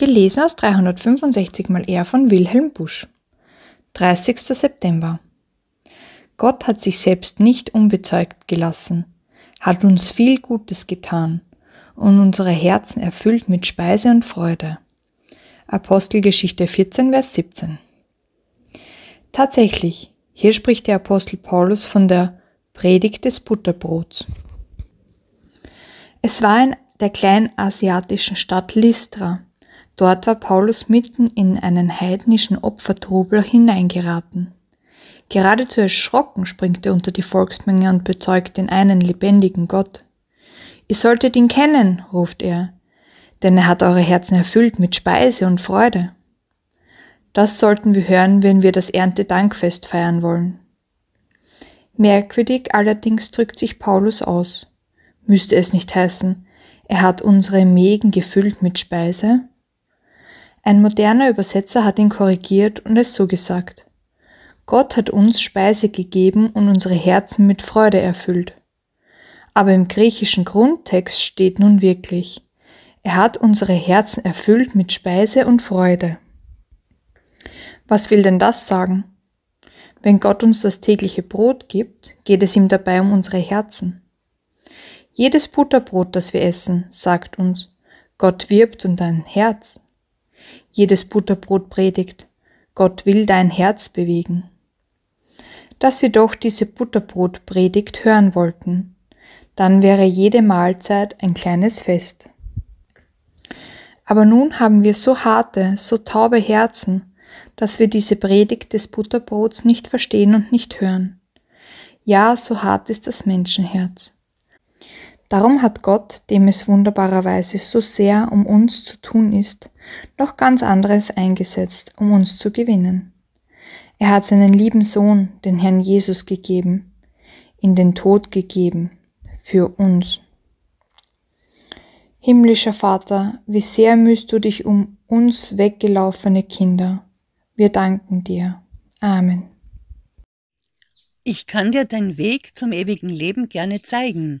Gelesen aus 365 mal R von Wilhelm Busch. 30. September. Gott hat sich selbst nicht unbezeugt gelassen, hat uns viel Gutes getan und unsere Herzen erfüllt mit Speise und Freude. Apostelgeschichte 14, Vers 17. Tatsächlich, hier spricht der Apostel Paulus von der Predigt des Butterbrots. Es war in der kleinen asiatischen Stadt Listra, Dort war Paulus mitten in einen heidnischen Opfertrubel hineingeraten. Geradezu erschrocken springt er unter die Volksmenge und bezeugt den einen lebendigen Gott. Ihr solltet ihn kennen, ruft er, denn er hat eure Herzen erfüllt mit Speise und Freude. Das sollten wir hören, wenn wir das Erntedankfest feiern wollen. Merkwürdig allerdings drückt sich Paulus aus. Müsste es nicht heißen, er hat unsere Mägen gefüllt mit Speise? Ein moderner Übersetzer hat ihn korrigiert und es so gesagt. Gott hat uns Speise gegeben und unsere Herzen mit Freude erfüllt. Aber im griechischen Grundtext steht nun wirklich, er hat unsere Herzen erfüllt mit Speise und Freude. Was will denn das sagen? Wenn Gott uns das tägliche Brot gibt, geht es ihm dabei um unsere Herzen. Jedes Butterbrot, das wir essen, sagt uns, Gott wirbt um dein Herz jedes Butterbrot predigt, Gott will dein Herz bewegen. Dass wir doch diese Butterbrotpredigt hören wollten, dann wäre jede Mahlzeit ein kleines Fest. Aber nun haben wir so harte, so taube Herzen, dass wir diese Predigt des Butterbrots nicht verstehen und nicht hören. Ja, so hart ist das Menschenherz. Darum hat Gott, dem es wunderbarerweise so sehr um uns zu tun ist, noch ganz anderes eingesetzt, um uns zu gewinnen. Er hat seinen lieben Sohn, den Herrn Jesus, gegeben, in den Tod gegeben, für uns. Himmlischer Vater, wie sehr mühst du dich um uns weggelaufene Kinder. Wir danken dir. Amen. Ich kann dir deinen Weg zum ewigen Leben gerne zeigen